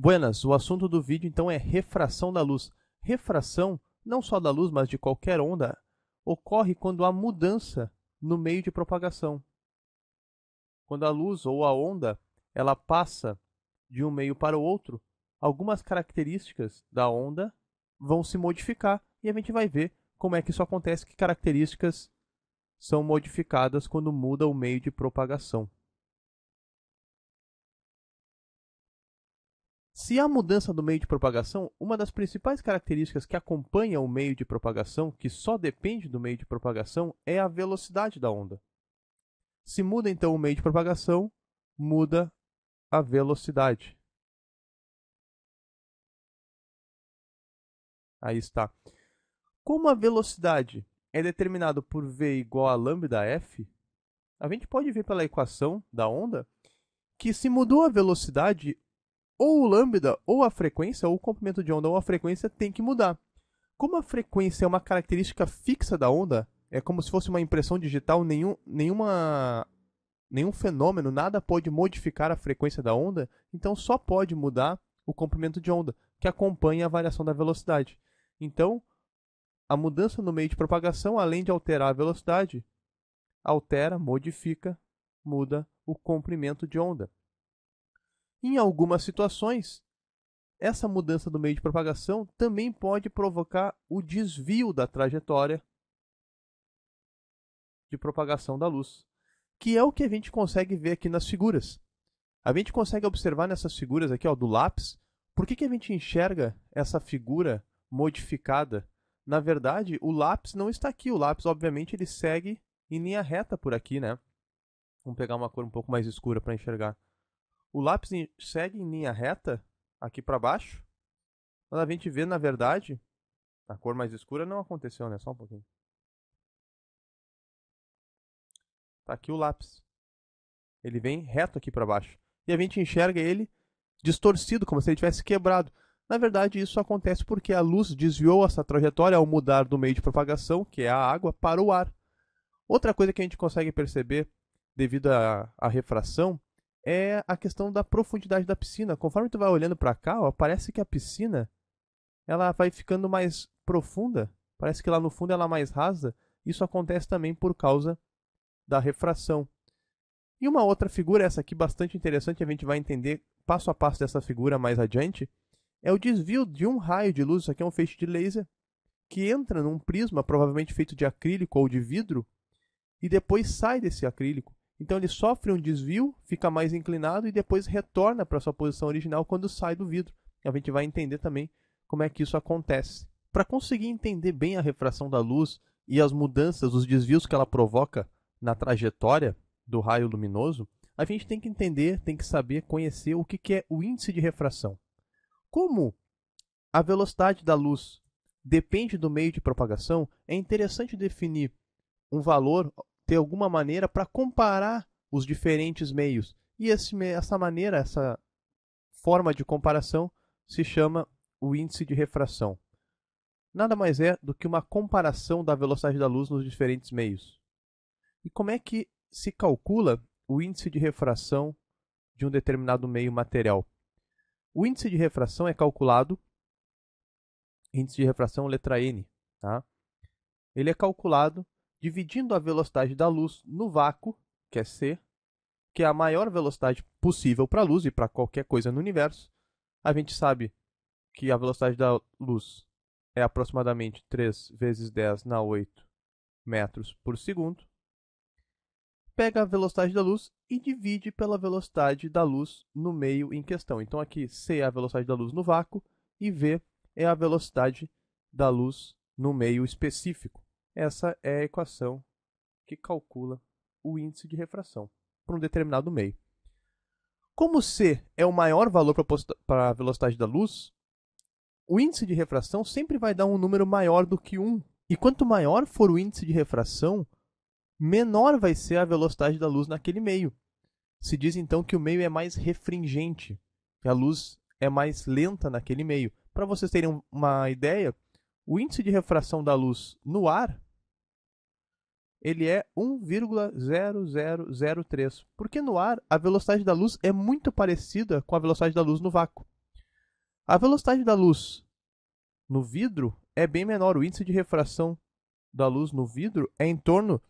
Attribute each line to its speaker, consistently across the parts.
Speaker 1: Buenas, o assunto do vídeo então é refração da luz. Refração, não só da luz, mas de qualquer onda, ocorre quando há mudança no meio de propagação. Quando a luz ou a onda ela passa de um meio para o outro, algumas características da onda vão se modificar e a gente vai ver como é que isso acontece, que características são modificadas quando muda o meio de propagação. Se há mudança do meio de propagação, uma das principais características que acompanha o meio de propagação, que só depende do meio de propagação, é a velocidade da onda. Se muda então o meio de propagação, muda a velocidade. Aí está. Como a velocidade é determinada por v igual a lambda f, a gente pode ver pela equação da onda que se mudou a velocidade, ou o lambda, ou a frequência, ou o comprimento de onda, ou a frequência tem que mudar. Como a frequência é uma característica fixa da onda, é como se fosse uma impressão digital, nenhum, nenhuma, nenhum fenômeno, nada pode modificar a frequência da onda, então só pode mudar o comprimento de onda, que acompanha a variação da velocidade. Então, a mudança no meio de propagação, além de alterar a velocidade, altera, modifica, muda o comprimento de onda. Em algumas situações, essa mudança do meio de propagação também pode provocar o desvio da trajetória de propagação da luz, que é o que a gente consegue ver aqui nas figuras. A gente consegue observar nessas figuras aqui ó, do lápis, por que, que a gente enxerga essa figura modificada? Na verdade, o lápis não está aqui, o lápis obviamente ele segue em linha reta por aqui, né? Vamos pegar uma cor um pouco mais escura para enxergar. O lápis segue em linha reta aqui para baixo. Quando a gente vê, na verdade, a cor mais escura não aconteceu, né? Só um pouquinho. Tá aqui o lápis. Ele vem reto aqui para baixo. E a gente enxerga ele distorcido, como se ele tivesse quebrado. Na verdade, isso acontece porque a luz desviou essa trajetória ao mudar do meio de propagação, que é a água, para o ar. Outra coisa que a gente consegue perceber devido à, à refração é a questão da profundidade da piscina. Conforme tu vai olhando para cá, ó, parece que a piscina ela vai ficando mais profunda. Parece que lá no fundo ela é mais rasa. Isso acontece também por causa da refração. E uma outra figura, essa aqui bastante interessante, a gente vai entender passo a passo dessa figura mais adiante, é o desvio de um raio de luz, isso aqui é um feixe de laser, que entra num prisma, provavelmente feito de acrílico ou de vidro, e depois sai desse acrílico. Então ele sofre um desvio, fica mais inclinado e depois retorna para sua posição original quando sai do vidro. A gente vai entender também como é que isso acontece. Para conseguir entender bem a refração da luz e as mudanças, os desvios que ela provoca na trajetória do raio luminoso, a gente tem que entender, tem que saber, conhecer o que é o índice de refração. Como a velocidade da luz depende do meio de propagação, é interessante definir um valor ter alguma maneira para comparar os diferentes meios. E esse, essa maneira, essa forma de comparação, se chama o índice de refração. Nada mais é do que uma comparação da velocidade da luz nos diferentes meios. E como é que se calcula o índice de refração de um determinado meio material? O índice de refração é calculado, índice de refração letra N, tá? ele é calculado dividindo a velocidade da luz no vácuo, que é c, que é a maior velocidade possível para a luz e para qualquer coisa no universo. A gente sabe que a velocidade da luz é aproximadamente 3 vezes 10 na 8 metros por segundo. Pega a velocidade da luz e divide pela velocidade da luz no meio em questão. Então aqui c é a velocidade da luz no vácuo e v é a velocidade da luz no meio específico. Essa é a equação que calcula o índice de refração para um determinado meio. Como C é o maior valor para a velocidade da luz, o índice de refração sempre vai dar um número maior do que 1. E quanto maior for o índice de refração, menor vai ser a velocidade da luz naquele meio. Se diz então que o meio é mais refringente, que a luz é mais lenta naquele meio. Para vocês terem uma ideia, o índice de refração da luz no ar ele é 1,0003, porque no ar a velocidade da luz é muito parecida com a velocidade da luz no vácuo. A velocidade da luz no vidro é bem menor, o índice de refração da luz no vidro é em torno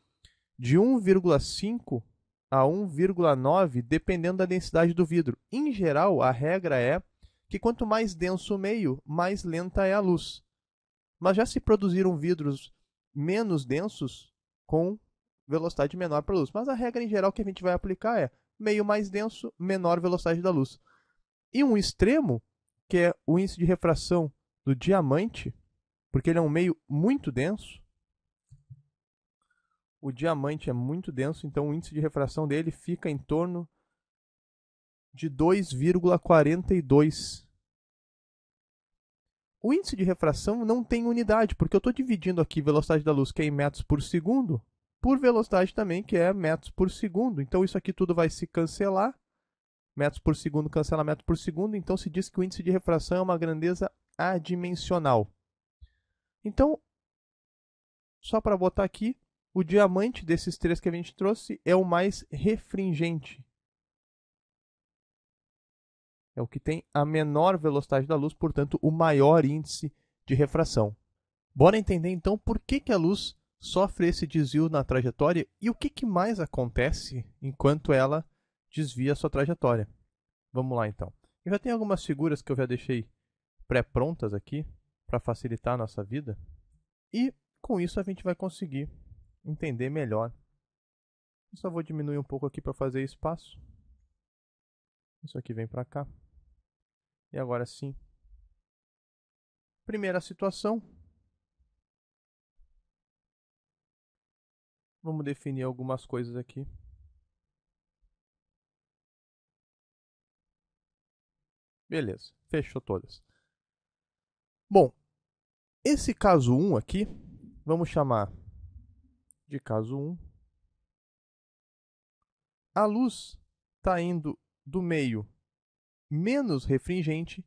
Speaker 1: de 1,5 a 1,9, dependendo da densidade do vidro. Em geral, a regra é que quanto mais denso o meio, mais lenta é a luz mas já se produziram vidros menos densos com velocidade menor para a luz. Mas a regra em geral que a gente vai aplicar é meio mais denso, menor velocidade da luz. E um extremo, que é o índice de refração do diamante, porque ele é um meio muito denso. O diamante é muito denso, então o índice de refração dele fica em torno de 2,42 o índice de refração não tem unidade, porque eu estou dividindo aqui velocidade da luz, que é em metros por segundo, por velocidade também, que é metros por segundo. Então isso aqui tudo vai se cancelar. Metros por segundo cancela metros por segundo. Então se diz que o índice de refração é uma grandeza adimensional. Então, só para botar aqui, o diamante desses três que a gente trouxe é o mais refringente é o que tem a menor velocidade da luz, portanto, o maior índice de refração. Bora entender então por que, que a luz sofre esse desvio na trajetória e o que, que mais acontece enquanto ela desvia a sua trajetória. Vamos lá então. Eu já tenho algumas figuras que eu já deixei pré-prontas aqui para facilitar a nossa vida. E com isso a gente vai conseguir entender melhor. Eu só vou diminuir um pouco aqui para fazer espaço. Isso aqui vem para cá. E agora sim. Primeira situação. Vamos definir algumas coisas aqui. Beleza, fechou todas. Bom, esse caso 1 aqui, vamos chamar de caso 1. A luz está indo do meio menos refringente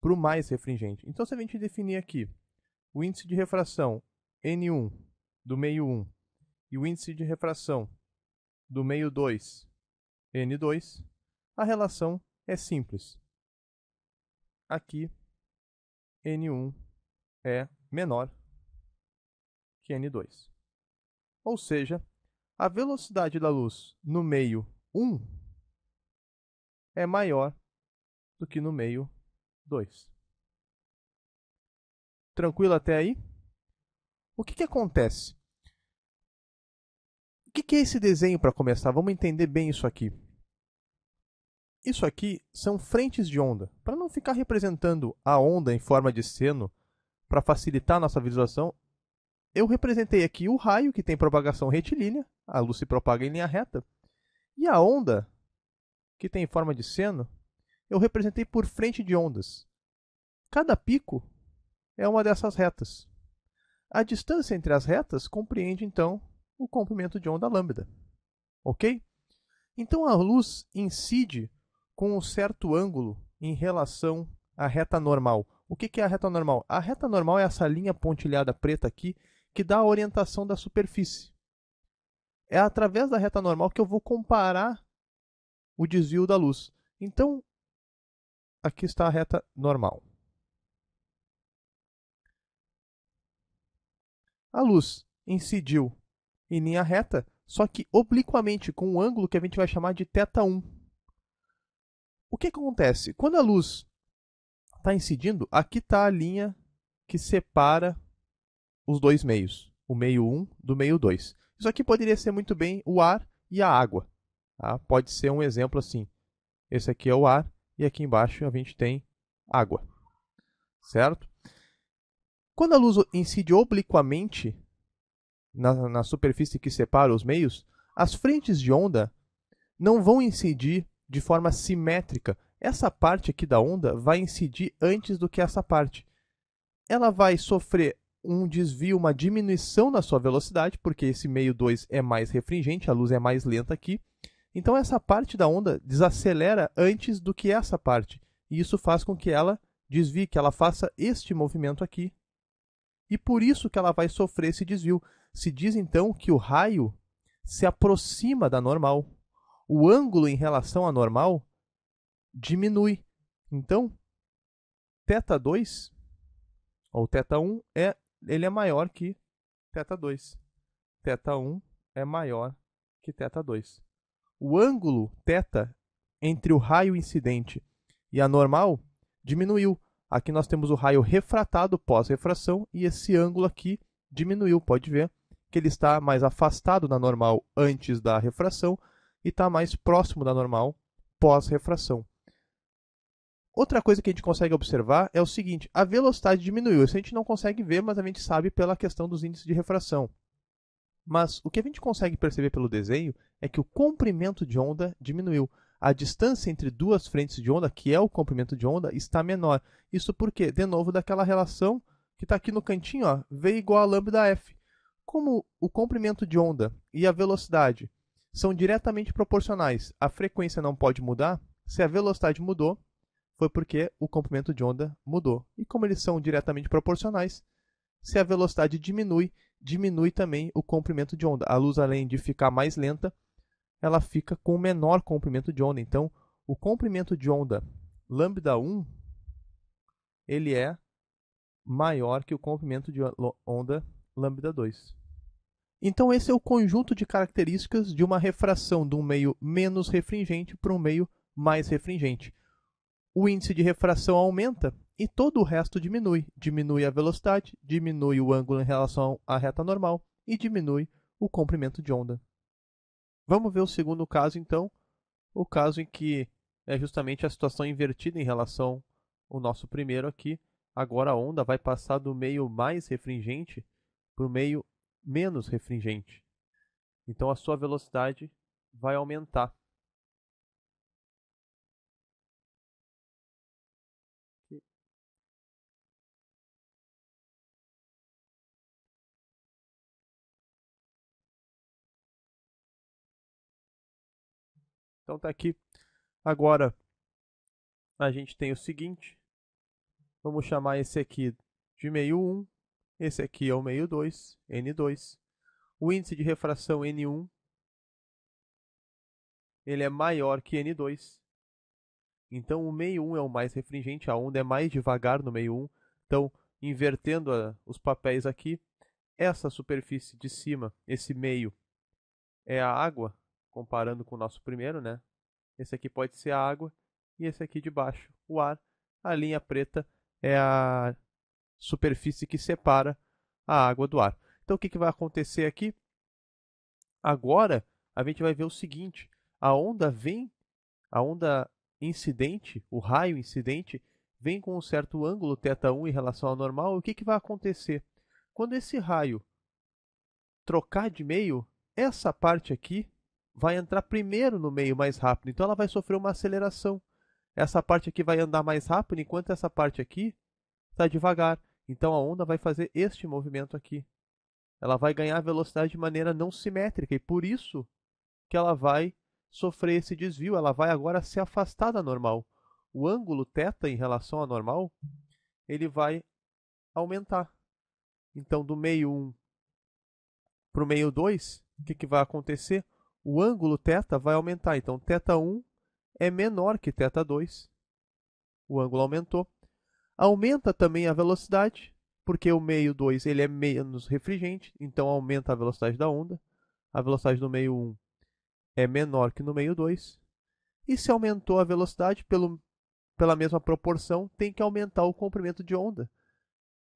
Speaker 1: para o mais refringente. Então, se a gente definir aqui o índice de refração N1 do meio 1 e o índice de refração do meio 2, N2, a relação é simples. Aqui, N1 é menor que N2. Ou seja, a velocidade da luz no meio 1 é maior do que no meio 2. Tranquilo até aí? O que, que acontece? O que, que é esse desenho para começar? Vamos entender bem isso aqui. Isso aqui são frentes de onda. Para não ficar representando a onda em forma de seno, para facilitar a nossa visualização, eu representei aqui o raio, que tem propagação retilínea, a luz se propaga em linha reta, e a onda, que tem forma de seno, eu representei por frente de ondas. Cada pico é uma dessas retas. A distância entre as retas compreende, então, o comprimento de onda lambda. Ok? Então a luz incide com um certo ângulo em relação à reta normal. O que é a reta normal? A reta normal é essa linha pontilhada preta aqui que dá a orientação da superfície. É através da reta normal que eu vou comparar o desvio da luz. Então, aqui está a reta normal. A luz incidiu em linha reta, só que obliquamente, com um ângulo que a gente vai chamar de θ1. O que acontece? Quando a luz está incidindo, aqui está a linha que separa os dois meios, o meio 1 do meio 2. Isso aqui poderia ser muito bem o ar e a água. Tá? Pode ser um exemplo assim. Esse aqui é o ar, e aqui embaixo a gente tem água, certo? Quando a luz incide obliquamente na, na superfície que separa os meios, as frentes de onda não vão incidir de forma simétrica. Essa parte aqui da onda vai incidir antes do que essa parte. Ela vai sofrer um desvio, uma diminuição na sua velocidade, porque esse meio 2 é mais refringente, a luz é mais lenta aqui, então essa parte da onda desacelera antes do que essa parte, e isso faz com que ela desvie, que ela faça este movimento aqui. E por isso que ela vai sofrer esse desvio. Se diz então que o raio se aproxima da normal. O ângulo em relação à normal diminui. Então, θ 2 ou θ 1 é ele é maior que θ 2. Teta 1 é maior que θ 2 o ângulo θ entre o raio incidente e a normal diminuiu. Aqui nós temos o raio refratado pós-refração e esse ângulo aqui diminuiu. Pode ver que ele está mais afastado da normal antes da refração e está mais próximo da normal pós-refração. Outra coisa que a gente consegue observar é o seguinte: a velocidade diminuiu. Isso a gente não consegue ver, mas a gente sabe pela questão dos índices de refração. Mas o que a gente consegue perceber pelo desenho é que o comprimento de onda diminuiu. A distância entre duas frentes de onda, que é o comprimento de onda, está menor. Isso porque, de novo, daquela relação que está aqui no cantinho, ó, V igual a lambda F. Como o comprimento de onda e a velocidade são diretamente proporcionais, a frequência não pode mudar. Se a velocidade mudou, foi porque o comprimento de onda mudou. E como eles são diretamente proporcionais, se a velocidade diminui, diminui também o comprimento de onda. A luz, além de ficar mais lenta, ela fica com menor comprimento de onda. Então, o comprimento de onda lambda 1 ele é maior que o comprimento de onda lambda 2. Então, esse é o conjunto de características de uma refração de um meio menos refringente para um meio mais refringente. O índice de refração aumenta e todo o resto diminui. Diminui a velocidade, diminui o ângulo em relação à reta normal e diminui o comprimento de onda. Vamos ver o segundo caso, então, o caso em que é justamente a situação invertida em relação ao nosso primeiro aqui. Agora a onda vai passar do meio mais refringente para o meio menos refringente. Então a sua velocidade vai aumentar. Então tá aqui. Agora a gente tem o seguinte. Vamos chamar esse aqui de meio 1. Esse aqui é o meio 2, N2. O índice de refração N1 ele é maior que N2. Então o meio 1 é o mais refringente, a onda é mais devagar no meio 1. Então, invertendo a, ah, os papéis aqui, essa superfície de cima, esse meio, é a água comparando com o nosso primeiro, né? Esse aqui pode ser a água e esse aqui de baixo, o ar. A linha preta é a superfície que separa a água do ar. Então o que, que vai acontecer aqui? Agora a gente vai ver o seguinte: a onda vem, a onda incidente, o raio incidente, vem com um certo ângulo θ1 em relação ao normal. O que, que vai acontecer? Quando esse raio trocar de meio, essa parte aqui vai entrar primeiro no meio mais rápido, então ela vai sofrer uma aceleração. Essa parte aqui vai andar mais rápido, enquanto essa parte aqui está devagar. Então a onda vai fazer este movimento aqui. Ela vai ganhar velocidade de maneira não simétrica e por isso que ela vai sofrer esse desvio. Ela vai agora se afastar da normal. O ângulo θ em relação à normal, ele vai aumentar. Então do meio 1 para o meio 2, o que, que vai acontecer? o ângulo θ vai aumentar. Então, θ1 é menor que θ2. O ângulo aumentou. Aumenta também a velocidade, porque o meio 2 ele é menos refrigente, então aumenta a velocidade da onda. A velocidade do meio 1 é menor que no meio 2. E se aumentou a velocidade pelo, pela mesma proporção, tem que aumentar o comprimento de onda.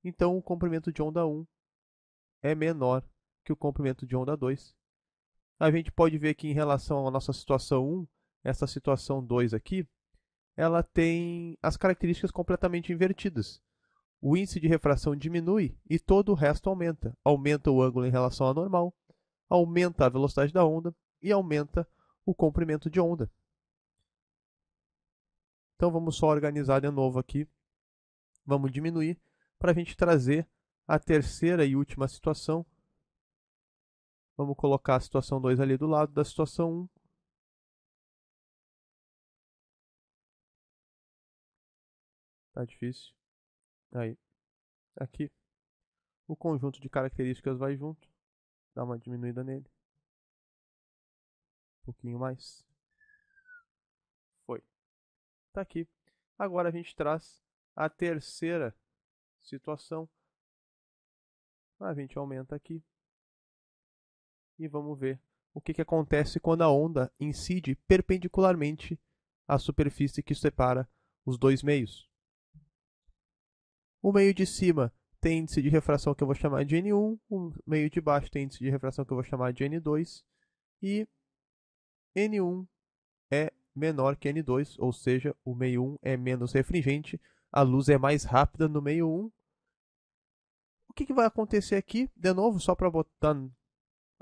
Speaker 1: Então, o comprimento de onda 1 é menor que o comprimento de onda 2 a gente pode ver que em relação à nossa situação 1, essa situação 2 aqui, ela tem as características completamente invertidas. O índice de refração diminui e todo o resto aumenta. Aumenta o ângulo em relação ao normal, aumenta a velocidade da onda e aumenta o comprimento de onda. Então vamos só organizar de novo aqui. Vamos diminuir para a gente trazer a terceira e última situação, Vamos colocar a situação 2 ali do lado da situação 1. Um. Tá difícil. Aí. Aqui. O conjunto de características vai junto. Dá uma diminuída nele. Um pouquinho mais. Foi. Tá aqui. Agora a gente traz a terceira situação. A gente aumenta aqui e vamos ver o que, que acontece quando a onda incide perpendicularmente à superfície que separa os dois meios. O meio de cima tem índice de refração que eu vou chamar de N1, o meio de baixo tem índice de refração que eu vou chamar de N2, e N1 é menor que N2, ou seja, o meio 1 é menos refringente, a luz é mais rápida no meio 1. O que, que vai acontecer aqui? De novo, só para botar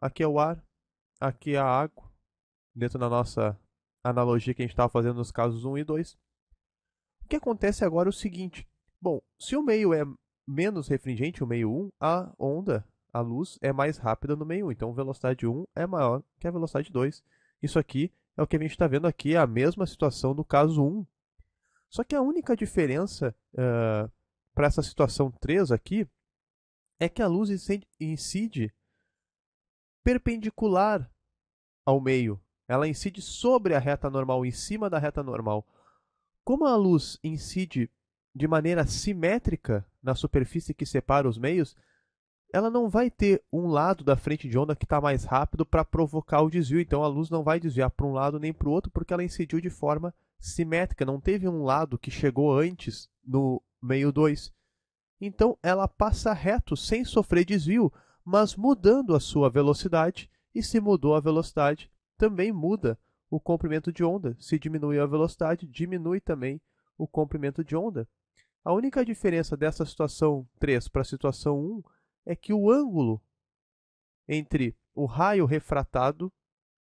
Speaker 1: Aqui é o ar, aqui é a água, dentro da nossa analogia que a gente estava fazendo nos casos 1 e 2. O que acontece agora é o seguinte: bom, se o meio é menos refringente, o meio 1, a onda, a luz, é mais rápida no meio 1. Então, velocidade 1 é maior que a velocidade 2. Isso aqui é o que a gente está vendo aqui, é a mesma situação do caso 1. Só que a única diferença uh, para essa situação 3 aqui é que a luz incide perpendicular ao meio. Ela incide sobre a reta normal, em cima da reta normal. Como a luz incide de maneira simétrica na superfície que separa os meios, ela não vai ter um lado da frente de onda que está mais rápido para provocar o desvio. Então a luz não vai desviar para um lado nem para o outro porque ela incidiu de forma simétrica. Não teve um lado que chegou antes no meio 2. Então ela passa reto sem sofrer desvio mas mudando a sua velocidade, e se mudou a velocidade, também muda o comprimento de onda. Se diminui a velocidade, diminui também o comprimento de onda. A única diferença dessa situação 3 para a situação 1 é que o ângulo entre o raio refratado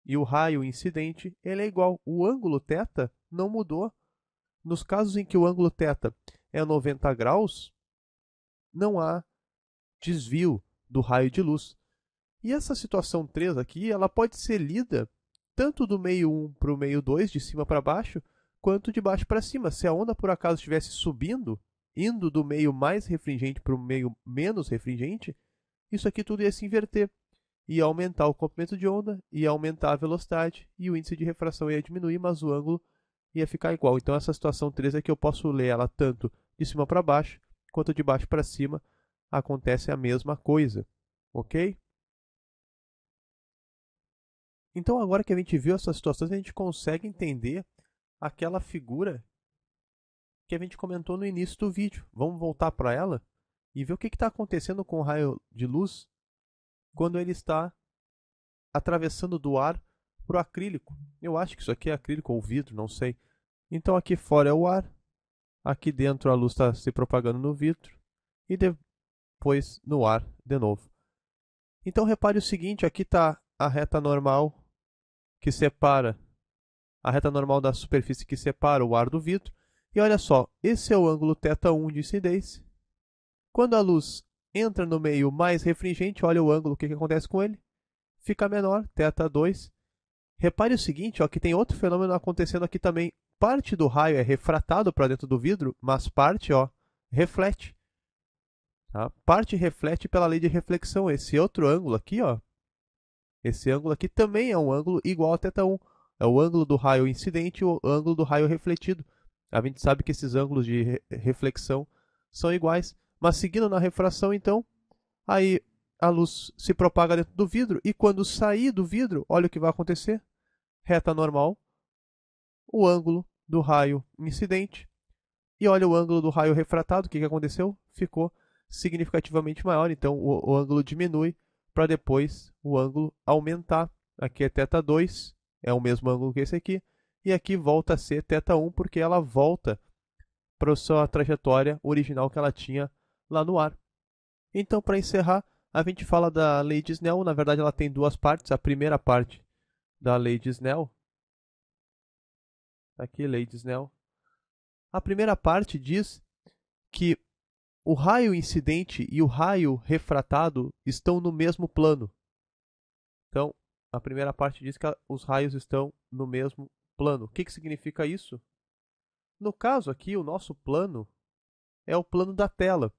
Speaker 1: e o raio incidente ele é igual. O ângulo θ não mudou. Nos casos em que o ângulo θ é 90 graus, não há desvio, do raio de luz. E essa situação 3 aqui, ela pode ser lida tanto do meio 1 para o meio 2, de cima para baixo, quanto de baixo para cima. Se a onda por acaso estivesse subindo, indo do meio mais refringente para o meio menos refringente, isso aqui tudo ia se inverter. Ia aumentar o comprimento de onda, ia aumentar a velocidade e o índice de refração ia diminuir, mas o ângulo ia ficar igual. Então essa situação 3 é que eu posso ler ela tanto de cima para baixo quanto de baixo para cima acontece a mesma coisa, ok? Então, agora que a gente viu essas situações, a gente consegue entender aquela figura que a gente comentou no início do vídeo. Vamos voltar para ela e ver o que está acontecendo com o raio de luz quando ele está atravessando do ar para o acrílico. Eu acho que isso aqui é acrílico ou vidro, não sei. Então aqui fora é o ar, aqui dentro a luz está se propagando no vidro e de pois no ar de novo. Então repare o seguinte, aqui está a reta normal que separa a reta normal da superfície que separa o ar do vidro. E olha só, esse é o ângulo θ1 de incidência. Quando a luz entra no meio mais refringente, olha o ângulo, o que, que acontece com ele? Fica menor, θ2. Repare o seguinte, ó, que tem outro fenômeno acontecendo aqui também. Parte do raio é refratado para dentro do vidro, mas parte ó, reflete. Tá? Parte reflete pela lei de reflexão. Esse outro ângulo aqui, ó, esse ângulo aqui também é um ângulo igual a θ1. É o ângulo do raio incidente e o ângulo do raio refletido. A gente sabe que esses ângulos de re reflexão são iguais. Mas seguindo na refração, então, aí a luz se propaga dentro do vidro e quando sair do vidro, olha o que vai acontecer. Reta normal, o ângulo do raio incidente e olha o ângulo do raio refratado, o que, que aconteceu? Ficou significativamente maior, então o, o ângulo diminui para depois o ângulo aumentar. Aqui é θ 2, é o mesmo ângulo que esse aqui, e aqui volta a ser θ 1 porque ela volta para a sua trajetória original que ela tinha lá no ar. Então, para encerrar, a gente fala da lei de Snell, na verdade ela tem duas partes, a primeira parte da lei de Snell, aqui, lei de Snell. A primeira parte diz que o raio incidente e o raio refratado estão no mesmo plano. Então, a primeira parte diz que os raios estão no mesmo plano. O que, que significa isso? No caso aqui, o nosso plano é o plano da tela.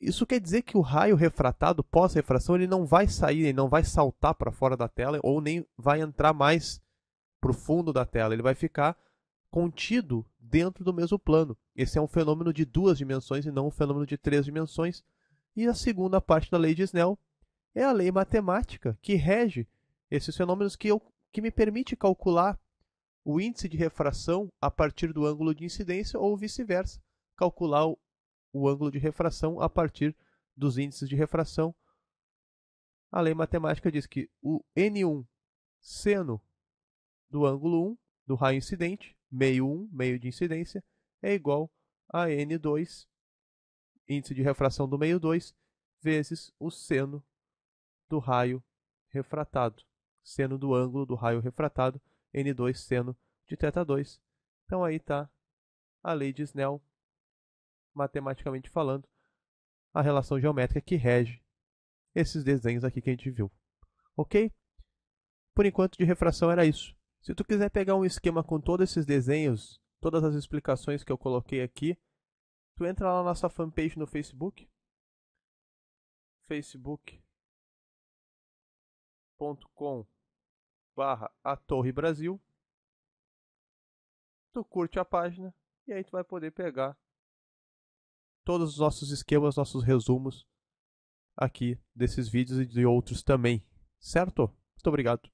Speaker 1: Isso quer dizer que o raio refratado pós-refração ele não vai sair, ele não vai saltar para fora da tela ou nem vai entrar mais para o fundo da tela. Ele vai ficar contido dentro do mesmo plano. Esse é um fenômeno de duas dimensões e não um fenômeno de três dimensões. E a segunda parte da lei de Snell é a lei matemática que rege esses fenômenos que, eu, que me permite calcular o índice de refração a partir do ângulo de incidência ou vice-versa, calcular o, o ângulo de refração a partir dos índices de refração. A lei matemática diz que o n1 seno do ângulo 1 do raio incidente, meio 1, meio de incidência, é igual a N2, índice de refração do meio 2, vezes o seno do raio refratado, seno do ângulo do raio refratado, N2 seno de θ2. Então aí está a lei de Snell, matematicamente falando, a relação geométrica que rege esses desenhos aqui que a gente viu. Ok? Por enquanto, de refração era isso. Se tu quiser pegar um esquema com todos esses desenhos todas as explicações que eu coloquei aqui, tu entra lá na nossa fanpage no Facebook. facebook.com barra a Torre Brasil. Tu curte a página e aí tu vai poder pegar todos os nossos esquemas, nossos resumos aqui desses vídeos e de outros também. Certo? Muito obrigado.